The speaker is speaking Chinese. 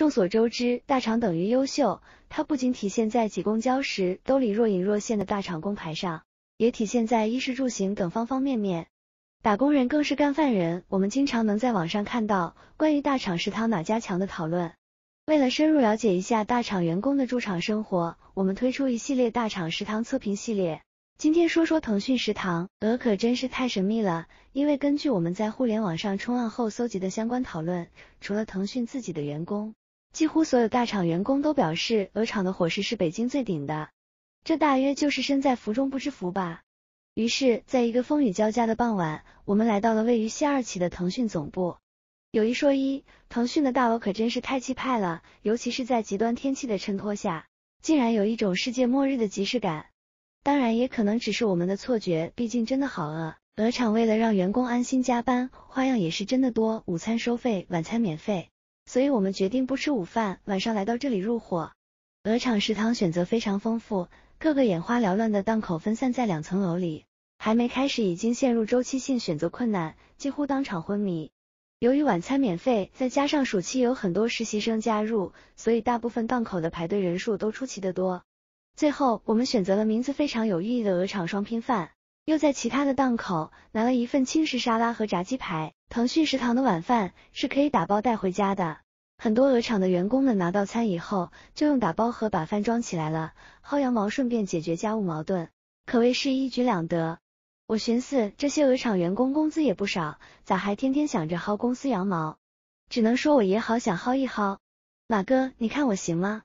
众所周知，大厂等于优秀，它不仅体现在挤公交时兜里若隐若现的大厂工牌上，也体现在衣食住行等方方面面。打工人更是干饭人，我们经常能在网上看到关于大厂食堂哪家强的讨论。为了深入了解一下大厂员工的驻场生活，我们推出一系列大厂食堂测评系列。今天说说腾讯食堂，鹅可真是太神秘了，因为根据我们在互联网上冲浪后搜集的相关讨论，除了腾讯自己的员工。几乎所有大厂员工都表示，鹅厂的伙食是北京最顶的，这大约就是身在福中不知福吧。于是，在一个风雨交加的傍晚，我们来到了位于西二旗的腾讯总部。有一说一，腾讯的大楼可真是太气派了，尤其是在极端天气的衬托下，竟然有一种世界末日的即视感。当然，也可能只是我们的错觉，毕竟真的好饿。鹅厂为了让员工安心加班，花样也是真的多，午餐收费，晚餐免费。所以我们决定不吃午饭，晚上来到这里入伙。鹅厂食堂选择非常丰富，各个眼花缭乱的档口分散在两层楼里，还没开始已经陷入周期性选择困难，几乎当场昏迷。由于晚餐免费，再加上暑期有很多实习生加入，所以大部分档口的排队人数都出奇的多。最后我们选择了名字非常有寓意的鹅厂双拼饭，又在其他的档口拿了一份轻食沙拉和炸鸡排。腾讯食堂的晚饭是可以打包带回家的。很多鹅厂的员工们拿到餐以后，就用打包盒把饭装起来了，薅羊毛顺便解决家务矛盾，可谓是一举两得。我寻思，这些鹅厂员工工资也不少，咋还天天想着薅公司羊毛？只能说我也好想薅一薅。马哥，你看我行吗？